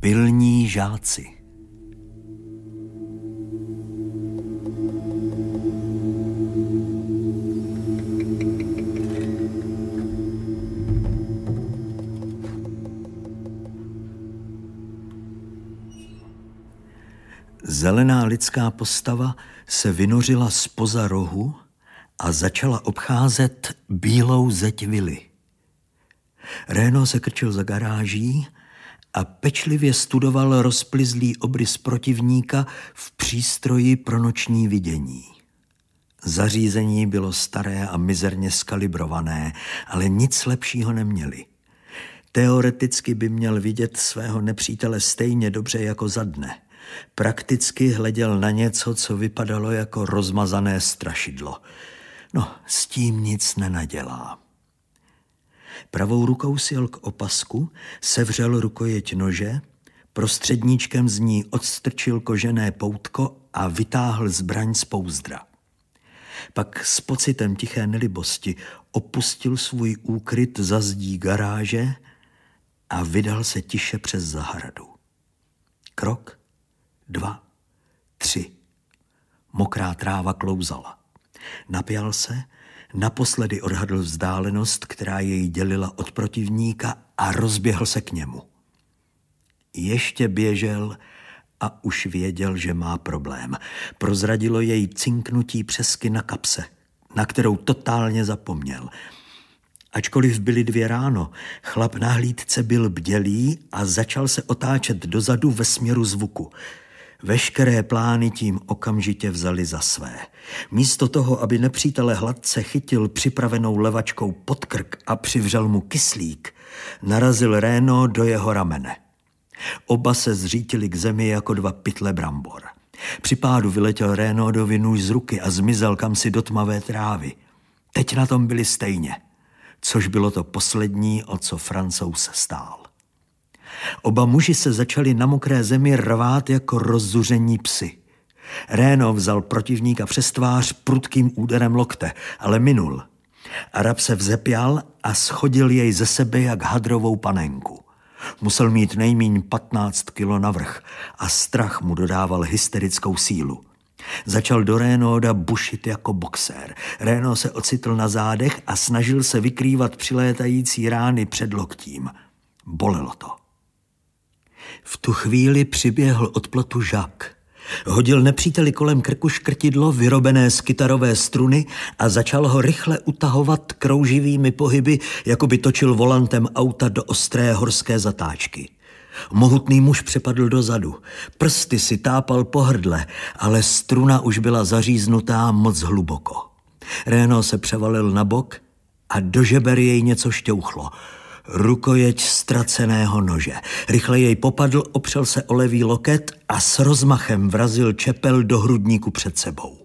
Pilní žáci. Zelená lidská postava se vynořila spoza rohu a začala obcházet bílou zeď vily. Réno se krčil za garáží a pečlivě studoval rozplizlý obrys protivníka v přístroji pro noční vidění. Zařízení bylo staré a mizerně skalibrované, ale nic lepšího neměli. Teoreticky by měl vidět svého nepřítele stejně dobře jako za dne. Prakticky hleděl na něco, co vypadalo jako rozmazané strašidlo. No, s tím nic nenadělá. Pravou rukou si jel k opasku, sevřel rukojeť nože, prostředníčkem z ní odstrčil kožené poutko a vytáhl zbraň z pouzdra. Pak s pocitem tiché nelibosti opustil svůj úkryt za zdí garáže a vydal se tiše přes zahradu. Krok, dva, tři. Mokrá tráva klouzala. Napěl se, Naposledy odhadl vzdálenost, která jej dělila od protivníka a rozběhl se k němu. Ještě běžel a už věděl, že má problém. Prozradilo jej cinknutí přesky na kapse, na kterou totálně zapomněl. Ačkoliv byly dvě ráno, chlap na hlídce byl bdělý a začal se otáčet dozadu ve směru zvuku – Veškeré plány tím okamžitě vzali za své. Místo toho, aby nepřítele hladce chytil připravenou levačkou pod krk a přivřel mu kyslík, narazil Réno do jeho ramene. Oba se zřítili k zemi jako dva pytle brambor. Při pádu vyletěl do vinu z ruky a zmizel kamsi do tmavé trávy. Teď na tom byli stejně, což bylo to poslední, o co francouz stál. Oba muži se začali na mokré zemi rvát jako rozzuření psy. Réno vzal protivníka přes tvář prudkým úderem lokte, ale minul. Arab se vzepjal a schodil jej ze sebe jak hadrovou panenku. Musel mít nejmíň 15 kilo navrh a strach mu dodával hysterickou sílu. Začal do Rénoda bušit jako boxér. Réno se ocitl na zádech a snažil se vykrývat přilétající rány před loktím. Bolelo to. V tu chvíli přiběhl od plotu žak. Hodil nepříteli kolem krku škrtidlo vyrobené z kytarové struny a začal ho rychle utahovat krouživými pohyby, jako by točil volantem auta do ostré horské zatáčky. Mohutný muž přepadl dozadu. Prsty si tápal po hrdle, ale struna už byla zaříznutá moc hluboko. Réno se převalil na bok a do žeber jej něco šťouchlo – rukojeť ztraceného nože. Rychle jej popadl, opřel se o levý loket a s rozmachem vrazil čepel do hrudníku před sebou.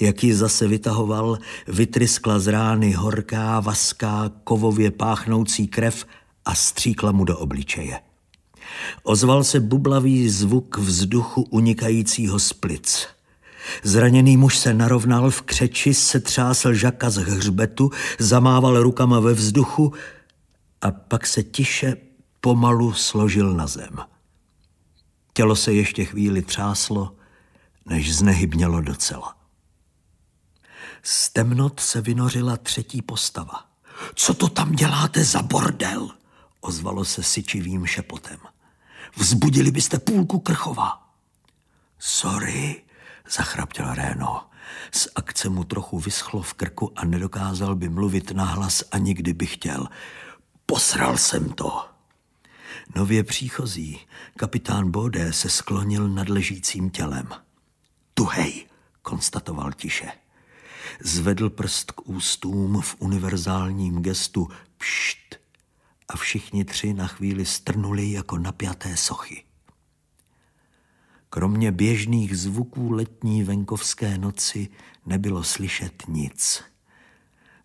Jak ji zase vytahoval, vytryskla z rány horká, vaská, kovově páchnoucí krev a stříkla mu do obličeje. Ozval se bublavý zvuk vzduchu unikajícího splic. Zraněný muž se narovnal v křeči, setřásl žaka z hřbetu, zamával rukama ve vzduchu a pak se tiše pomalu složil na zem. Tělo se ještě chvíli třáslo, než znehybnělo docela. Z temnot se vynořila třetí postava. Co to tam děláte za bordel? Ozvalo se syčivým šepotem. Vzbudili byste půlku Krchova. Sorry, zachraptěl Réno. Z akce mu trochu vyschlo v krku a nedokázal by mluvit nahlas ani kdyby chtěl. Posral jsem to. Nově příchozí kapitán Bode se sklonil nad ležícím tělem. Tuhej, konstatoval tiše. Zvedl prst k ústům v univerzálním gestu pšt a všichni tři na chvíli strnuli jako napjaté sochy. Kromě běžných zvuků letní venkovské noci nebylo slyšet nic.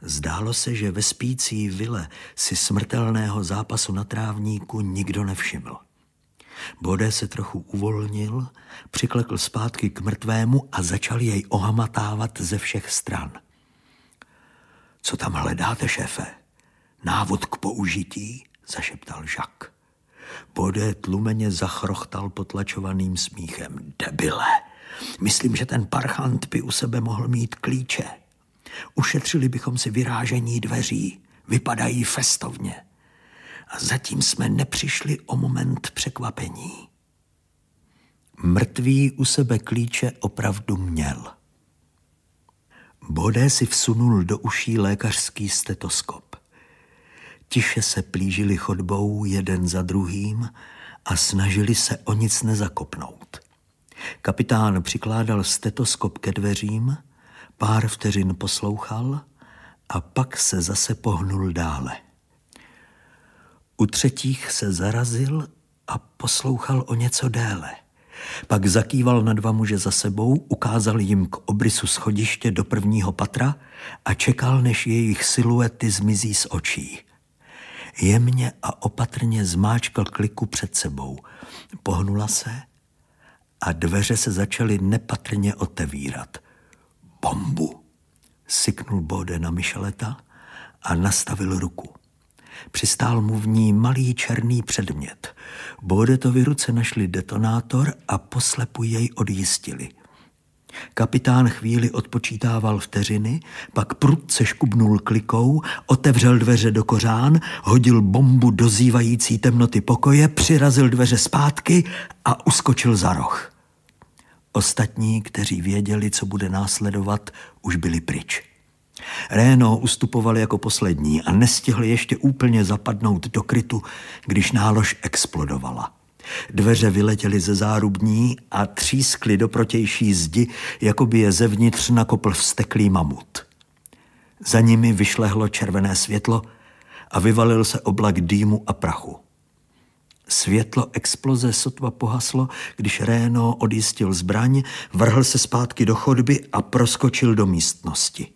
Zdálo se, že ve spící vile si smrtelného zápasu na trávníku nikdo nevšiml. Bode se trochu uvolnil, přiklekl zpátky k mrtvému a začal jej ohamatávat ze všech stran. Co tam hledáte, šéfe? Návod k použití? zašeptal Žak. Bode tlumeně zachrochtal potlačovaným smíchem. Debile! Myslím, že ten parchant by u sebe mohl mít klíče. Ušetřili bychom si vyrážení dveří, vypadají festovně. A zatím jsme nepřišli o moment překvapení. Mrtvý u sebe klíče opravdu měl. Bodé si vsunul do uší lékařský stetoskop. Tiše se plížili chodbou jeden za druhým a snažili se o nic nezakopnout. Kapitán přikládal stetoskop ke dveřím Pár vteřin poslouchal a pak se zase pohnul dále. U třetích se zarazil a poslouchal o něco déle. Pak zakýval na dva muže za sebou, ukázal jim k obrysu schodiště do prvního patra a čekal, než jejich siluety zmizí z očí. Jemně a opatrně zmáčkal kliku před sebou. Pohnula se a dveře se začaly nepatrně otevírat bombu, syknul Bode na Micheleta a nastavil ruku. Přistál mu v ní malý černý předmět. Bodetovi ruce našli detonátor a poslepu jej odjistili. Kapitán chvíli odpočítával vteřiny, pak prudce škubnul klikou, otevřel dveře do kořán, hodil bombu do zývající temnoty pokoje, přirazil dveře zpátky a uskočil za roh. Ostatní, kteří věděli, co bude následovat, už byli pryč. Réno ustupovali jako poslední a nestihli ještě úplně zapadnout do krytu, když nálož explodovala. Dveře vyletěly ze zárubní a třískly do protější zdi, jako by je zevnitř nakopl vsteklý mamut. Za nimi vyšlehlo červené světlo a vyvalil se oblak dýmu a prachu. Světlo exploze sotva pohaslo, když Réno odjistil zbraň, vrhl se zpátky do chodby a proskočil do místnosti.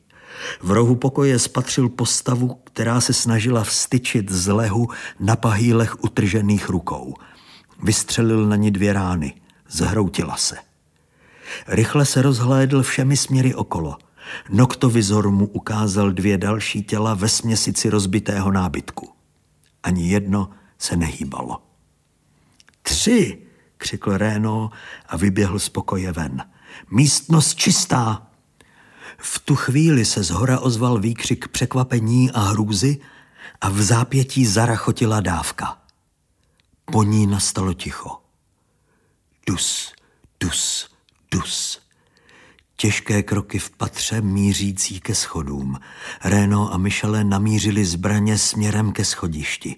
V rohu pokoje spatřil postavu, která se snažila vstyčit z lehu na pahýlech utržených rukou. Vystřelil na ní dvě rány. Zhroutila se. Rychle se rozhlédl všemi směry okolo. Noktovizor mu ukázal dvě další těla ve směsici rozbitého nábytku. Ani jedno se nehýbalo. Tři, křikl Réno a vyběhl z pokoje ven. Místnost čistá. V tu chvíli se zhora ozval výkřik překvapení a hrůzy a v zápětí zarachotila dávka. Po ní nastalo ticho. Dus, dus, dus. Těžké kroky v patře mířící ke schodům. Reno a Michele namířili zbraně směrem ke schodišti.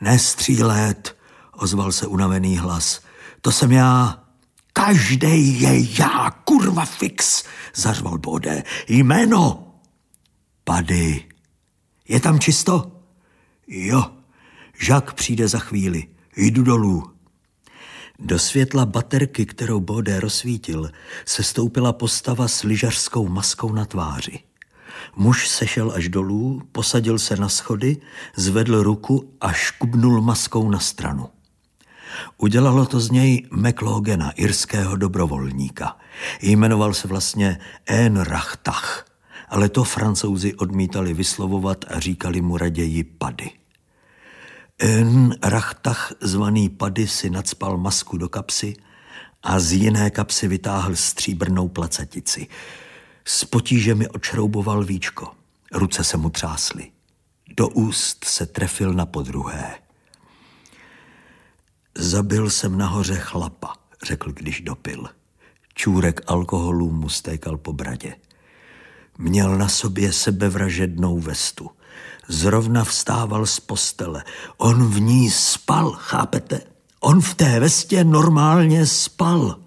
Nestřílet, ozval se unavený hlas. To jsem já. Každý je já, kurva fix, zařval Bode. Jméno. Pady. Je tam čisto? Jo. Žak přijde za chvíli. Jdu dolů. Do světla baterky, kterou Bode rozsvítil, se stoupila postava s lyžařskou maskou na tváři. Muž sešel až dolů, posadil se na schody, zvedl ruku a škubnul maskou na stranu. Udělalo to z něj McLogena, irského dobrovolníka. Jmenoval se vlastně En Rachtach, ale to francouzi odmítali vyslovovat a říkali mu raději Pady. En Rachtach, zvaný Pady, si nadspal masku do kapsy a z jiné kapsy vytáhl stříbrnou placetici. S potížemi odšrouboval víčko. Ruce se mu třásly. Do úst se trefil na podruhé. Zabil jsem nahoře chlapa, řekl, když dopil. Čůrek alkoholu mu stékal po bradě. Měl na sobě sebevražednou vestu. Zrovna vstával z postele. On v ní spal, chápete? On v té vestě normálně spal.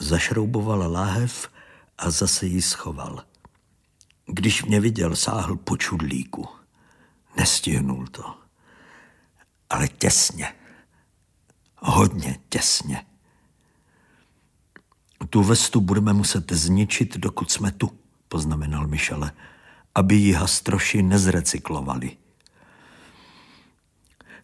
Zašrouboval láhev a zase ji schoval. Když mě viděl, sáhl po čudlíku. Nestihnul to. Ale těsně hodně těsně. Tu vestu budeme muset zničit, dokud jsme tu, poznamenal Michele, aby ji hastroši nezrecyklovali.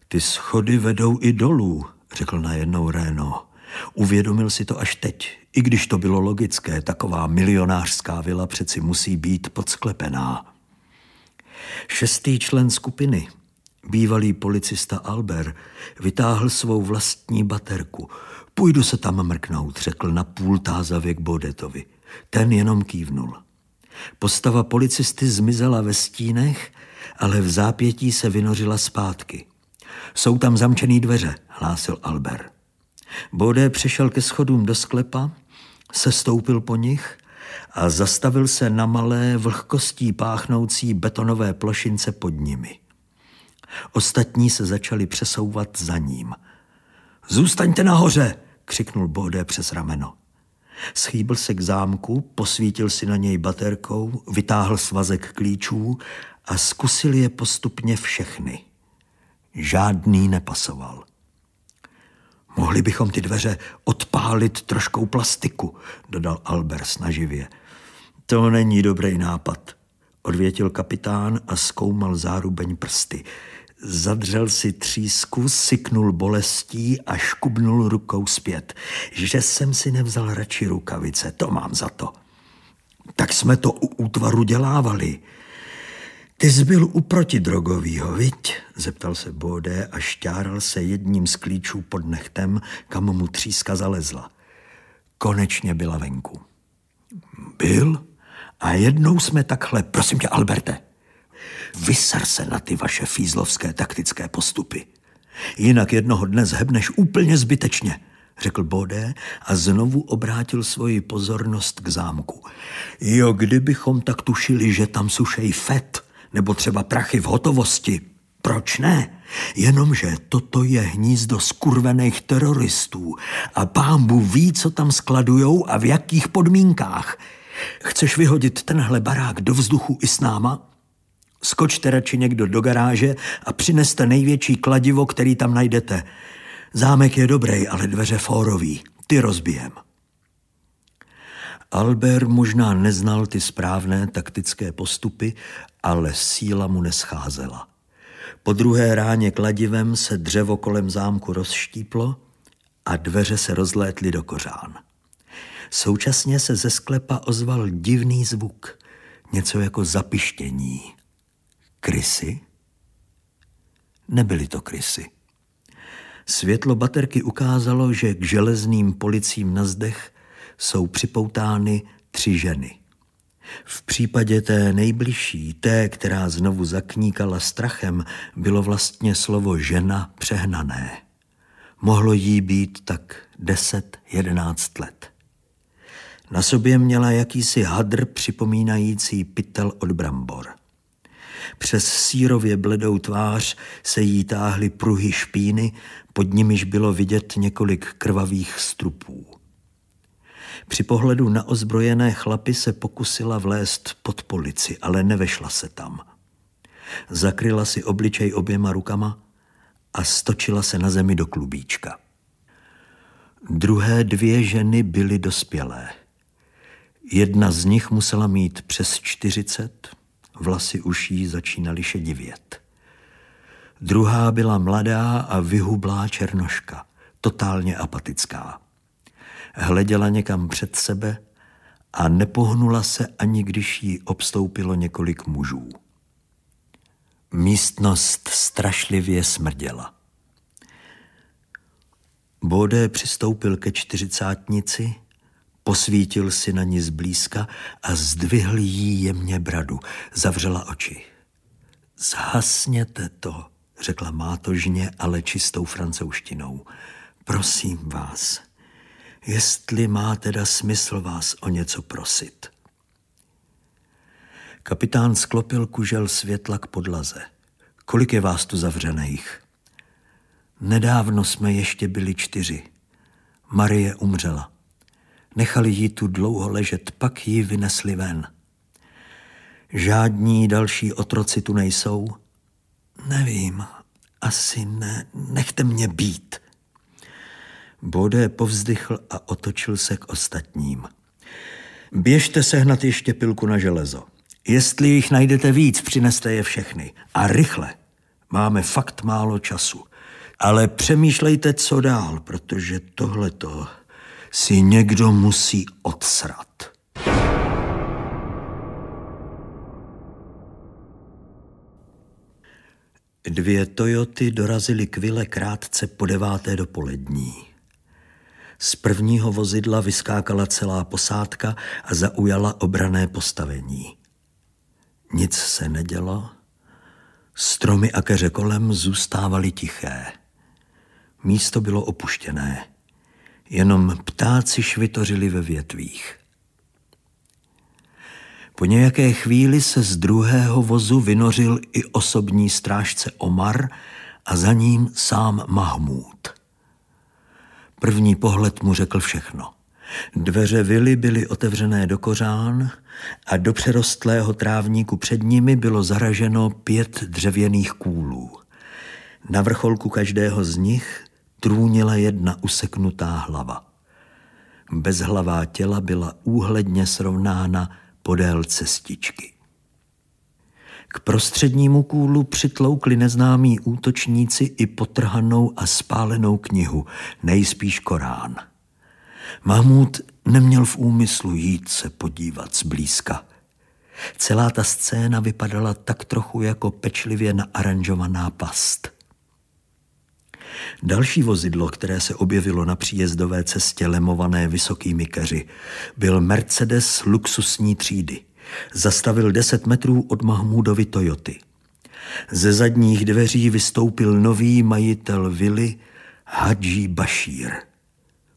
Ty schody vedou i dolů, řekl najednou Reno. Uvědomil si to až teď. I když to bylo logické, taková milionářská vila přeci musí být podsklepená. Šestý člen skupiny, Bývalý policista Albert vytáhl svou vlastní baterku. Půjdu se tam mrknout, řekl na půl tázavě k Bodetovi. Ten jenom kývnul. Postava policisty zmizela ve stínech, ale v zápětí se vynořila zpátky. Jsou tam zamčený dveře, hlásil Albert. Bode přešel ke schodům do sklepa, sestoupil po nich a zastavil se na malé, vlhkostí páchnoucí betonové plošince pod nimi. Ostatní se začali přesouvat za ním. Zůstaňte nahoře, křiknul Bohde přes rameno. Schýbl se k zámku, posvítil si na něj baterkou, vytáhl svazek klíčů a zkusil je postupně všechny. Žádný nepasoval. Mohli bychom ty dveře odpálit troškou plastiku, dodal Albert snaživě. To není dobrý nápad, odvětil kapitán a zkoumal zárubeň prsty. Zadřel si třísku, syknul bolestí a škubnul rukou zpět, že jsem si nevzal radši rukavice, to mám za to. Tak jsme to u útvaru dělávali. Ty jsi byl uproti drogovýho, viď? Zeptal se Bode a šťáral se jedním z klíčů pod nechtem, kam mu tříska zalezla. Konečně byla venku. Byl? A jednou jsme takhle, prosím tě, Alberte, vysar se na ty vaše fízlovské taktické postupy. Jinak jednoho dne zhebneš úplně zbytečně, řekl Bodé a znovu obrátil svoji pozornost k zámku. Jo, kdybychom tak tušili, že tam sušej fet, nebo třeba prachy v hotovosti, proč ne? Jenomže toto je hnízdo skurvených teroristů a pámbu ví, co tam skladujou a v jakých podmínkách. Chceš vyhodit tenhle barák do vzduchu i s náma? Skočte radši někdo do garáže a přineste největší kladivo, který tam najdete. Zámek je dobrý, ale dveře fórový. Ty rozbijem. Albert možná neznal ty správné taktické postupy, ale síla mu nescházela. Po druhé ráně kladivem se dřevo kolem zámku rozštíplo a dveře se rozlétly do kořán. Současně se ze sklepa ozval divný zvuk, něco jako zapištění krysy? Nebyly to krysy. Světlo baterky ukázalo, že k železným policím na zdech jsou připoutány tři ženy. V případě té nejbližší, té, která znovu zakníkala strachem, bylo vlastně slovo žena přehnané. Mohlo jí být tak deset, jedenáct let. Na sobě měla jakýsi hadr připomínající pytel od brambor – přes sírově bledou tvář se jí táhly pruhy špíny, pod nimiž bylo vidět několik krvavých strupů. Při pohledu na ozbrojené chlapy se pokusila vlézt pod polici, ale nevešla se tam. Zakryla si obličej oběma rukama a stočila se na zemi do klubíčka. Druhé dvě ženy byly dospělé. Jedna z nich musela mít přes čtyřicet, Vlasy uší začínaly šedivět. Druhá byla mladá a vyhublá černoška, totálně apatická. Hleděla někam před sebe a nepohnula se, ani když jí obstoupilo několik mužů. Místnost strašlivě smrděla. Bode přistoupil ke čtyřicátnici Posvítil si na ní zblízka a zdvihl jí jemně bradu. Zavřela oči. Zhasněte to, řekla mátožně, ale čistou francouzštinou. Prosím vás, jestli má teda smysl vás o něco prosit. Kapitán sklopil kužel světla k podlaze. Kolik je vás tu zavřených? Nedávno jsme ještě byli čtyři. Marie umřela. Nechali ji tu dlouho ležet, pak ji vynesli ven. Žádní další otroci tu nejsou? Nevím, asi ne, nechte mě být. Bode povzdychl a otočil se k ostatním. Běžte sehnat ještě pilku na železo. Jestli jich najdete víc, přineste je všechny. A rychle. Máme fakt málo času. Ale přemýšlejte, co dál, protože tohle to si někdo musí odsrat. Dvě Toyoty dorazily k vile krátce po deváté dopolední. Z prvního vozidla vyskákala celá posádka a zaujala obrané postavení. Nic se nedělo, stromy a keře kolem zůstávaly tiché. Místo bylo opuštěné. Jenom ptáci švitořili ve větvích. Po nějaké chvíli se z druhého vozu vynořil i osobní strážce Omar a za ním sám Mahmud. První pohled mu řekl všechno. Dveře vily byly otevřené do kořán a do přerostlého trávníku před nimi bylo zaraženo pět dřevěných kůlů. Na vrcholku každého z nich trůnila jedna useknutá hlava. Bezhlavá těla byla úhledně srovnána podél cestičky. K prostřednímu kůlu přitloukli neznámí útočníci i potrhanou a spálenou knihu, nejspíš Korán. Mahmud neměl v úmyslu jít se podívat zblízka. Celá ta scéna vypadala tak trochu jako pečlivě naaranžovaná past – Další vozidlo, které se objevilo na příjezdové cestě lemované vysokými keři, byl Mercedes luxusní třídy. Zastavil 10 metrů od Mahmudovy Toyoty. Ze zadních dveří vystoupil nový majitel vily Hadží Bashir.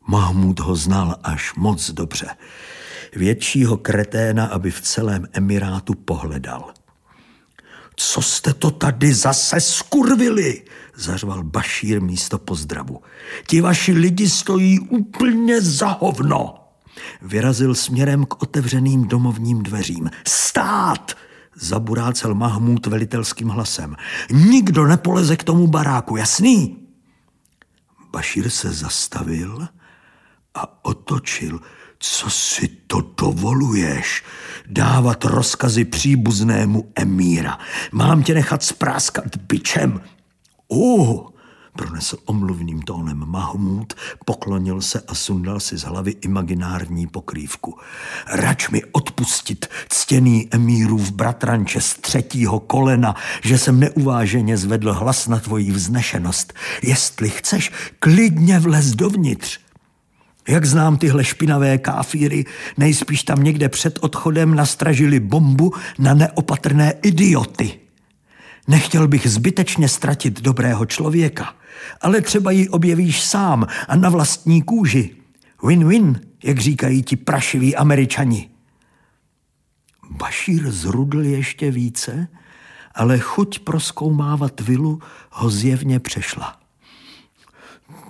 Mahmud ho znal až moc dobře. Většího kreténa, aby v celém Emirátu pohledal. Co jste to tady zase skurvili? Zařval Bašír místo pozdravu. Ti vaši lidi stojí úplně za hovno. Vyrazil směrem k otevřeným domovním dveřím. Stát! Zaburácel Mahmud velitelským hlasem. Nikdo nepoleze k tomu baráku, jasný? Bašír se zastavil a otočil co si to dovoluješ? Dávat rozkazy příbuznému emíra. Mám tě nechat spráskat bičem. Uh, pronesl omluvným tónem Mahmud, poklonil se a sundal si z hlavy imaginární pokrývku. Rač mi odpustit, ctěný emírův bratranče z třetího kolena, že jsem neuváženě zvedl hlas na tvoji vznešenost. Jestli chceš, klidně vlez dovnitř. Jak znám tyhle špinavé káfíry, nejspíš tam někde před odchodem nastražili bombu na neopatrné idioty. Nechtěl bych zbytečně ztratit dobrého člověka, ale třeba ji objevíš sám a na vlastní kůži. Win-win, jak říkají ti prašiví američani. Bašír zrudl ještě více, ale chuť proskoumávat vilu ho zjevně přešla.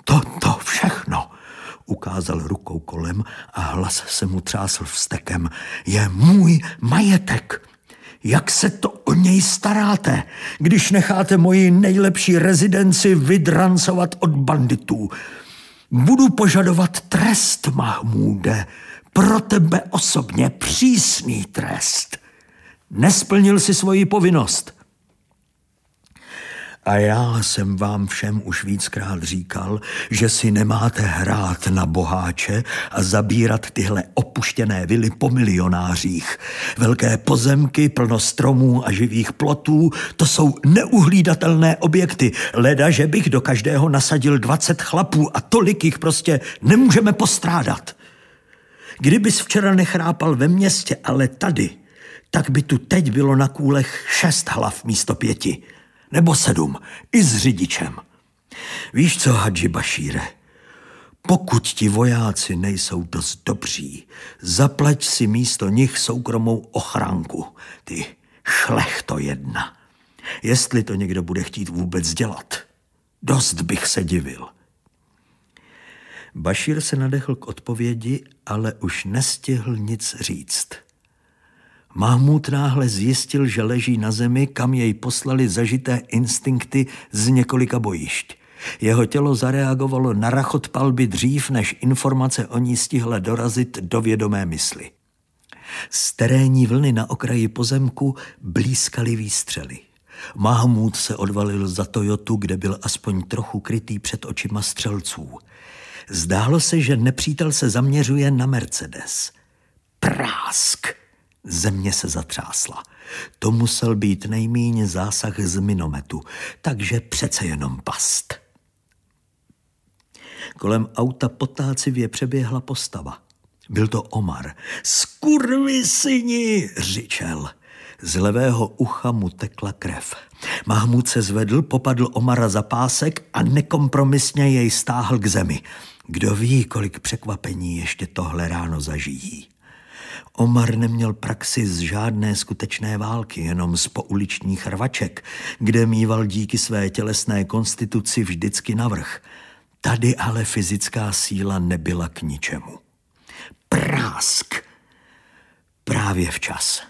To, to všechno, ukázal rukou kolem a hlas se mu třásl vstekem. Je můj majetek! Jak se to o něj staráte, když necháte moji nejlepší rezidenci vydrancovat od banditů? Budu požadovat trest, mahmude. pro tebe osobně přísný trest. Nesplnil si svoji povinnost – a já jsem vám všem už víckrát říkal, že si nemáte hrát na boháče a zabírat tyhle opuštěné vily po milionářích. Velké pozemky, plno stromů a živých plotů, to jsou neuhlídatelné objekty. Leda, že bych do každého nasadil 20 chlapů a tolik jich prostě nemůžeme postrádat. Kdybys včera nechrápal ve městě, ale tady, tak by tu teď bylo na kůlech šest hlav místo pěti nebo sedm, i s řidičem. Víš co, Hadži Bašíre, pokud ti vojáci nejsou dost dobří, zaplať si místo nich soukromou ochranku, ty to jedna. Jestli to někdo bude chtít vůbec dělat, dost bych se divil. Bašír se nadechl k odpovědi, ale už nestihl nic říct. Mahmud náhle zjistil, že leží na zemi, kam jej poslali zažité instinkty z několika bojišť. Jeho tělo zareagovalo na rachot palby dřív, než informace o ní stihla dorazit do vědomé mysli. Z terénní vlny na okraji pozemku blízkaly výstřely. Mahmud se odvalil za Toyotu, kde byl aspoň trochu krytý před očima střelců. Zdálo se, že nepřítel se zaměřuje na Mercedes. Prásk! Země se zatřásla. To musel být nejmíň zásah z minometu, takže přece jenom past. Kolem auta potácivě přeběhla postava. Byl to Omar. Skurvy syni, řičel. Z levého ucha mu tekla krev. Mahmud se zvedl, popadl Omara za pásek a nekompromisně jej stáhl k zemi. Kdo ví, kolik překvapení ještě tohle ráno zažijí. Omar neměl praxi z žádné skutečné války, jenom z pouličních rvaček, kde mýval díky své tělesné konstituci vždycky navrh. Tady ale fyzická síla nebyla k ničemu. Prásk! Právě včas.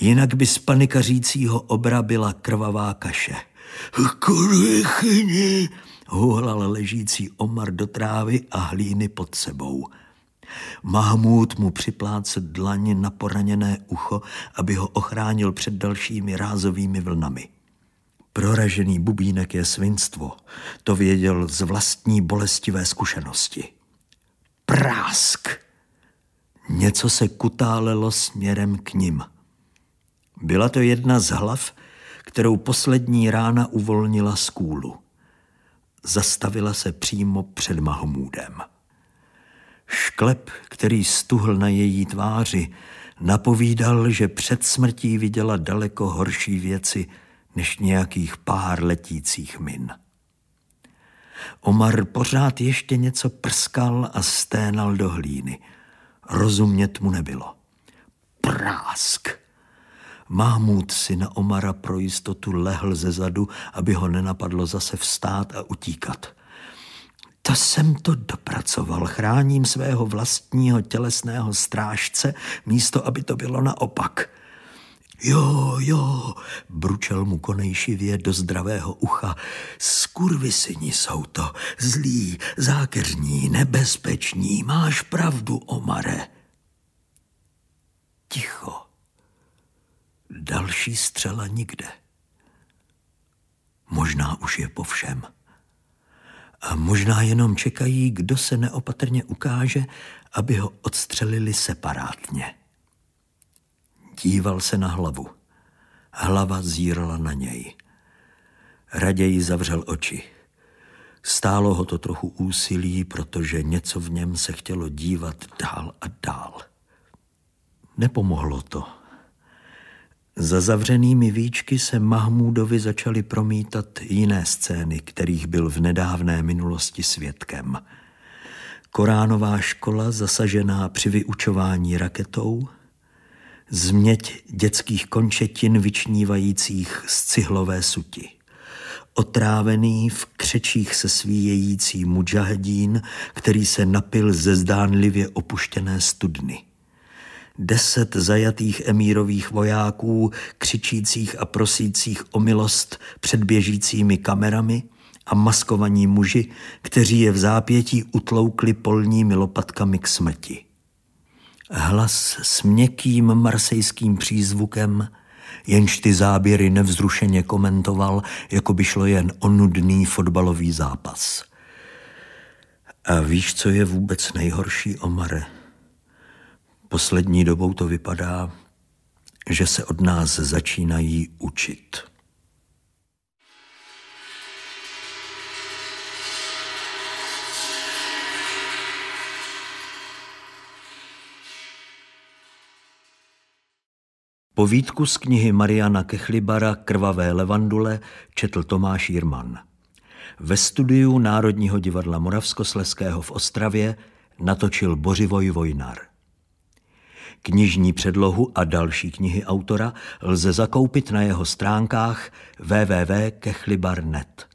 Jinak by z panikařícího obra byla krvavá kaše. Kurvichyni! Huhlal ležící Omar do trávy a hlíny pod sebou – Mahmud mu připlácl dlaně na poraněné ucho, aby ho ochránil před dalšími rázovými vlnami. Proražený bubínek je svinstvo. To věděl z vlastní bolestivé zkušenosti. Prásk! Něco se kutálelo směrem k ním. Byla to jedna z hlav, kterou poslední rána uvolnila z kůlu. Zastavila se přímo před Mahmúdem. Šklep, který stuhl na její tváři, napovídal, že před smrtí viděla daleko horší věci než nějakých pár letících min. Omar pořád ještě něco prskal a sténal do hlíny. Rozumět mu nebylo. Prásk! Mahmud si na Omara pro jistotu lehl ze zadu, aby ho nenapadlo zase vstát a utíkat – to jsem to dopracoval. Chráním svého vlastního tělesného strážce, místo aby to bylo naopak. Jo, jo, bručel mu konejšivě do zdravého ucha. syni jsou to, zlí, zákeřní, nebezpeční, máš pravdu, Omare. Ticho. Další střela nikde. Možná už je po všem a možná jenom čekají, kdo se neopatrně ukáže, aby ho odstřelili separátně. Díval se na hlavu. Hlava zírala na něj. Raději zavřel oči. Stálo ho to trochu úsilí, protože něco v něm se chtělo dívat dál a dál. Nepomohlo to. Za zavřenými výčky se Mahmúdovi začaly promítat jiné scény, kterých byl v nedávné minulosti svědkem. Koránová škola zasažená při vyučování raketou, změť dětských končetin vyčnívajících z cihlové suti otrávený v křečích se svíjející mudžahedín, který se napil ze zdánlivě opuštěné studny deset zajatých emírových vojáků, křičících a prosících o milost před běžícími kamerami a maskovaní muži, kteří je v zápětí utloukli polními lopatkami k smrti. Hlas s měkkým marsejským přízvukem, jenž ty záběry nevzrušeně komentoval, jako by šlo jen o nudný fotbalový zápas. A víš, co je vůbec nejhorší, Omare? Poslední dobou to vypadá, že se od nás začínají učit. Povídku z knihy Mariana Kechlibara Krvavé levandule četl Tomáš Jirman. Ve studiu Národního divadla Moravskosleského v Ostravě natočil Bořivoj Vojnar. Knižní předlohu a další knihy autora lze zakoupit na jeho stránkách www.kechlibar.net.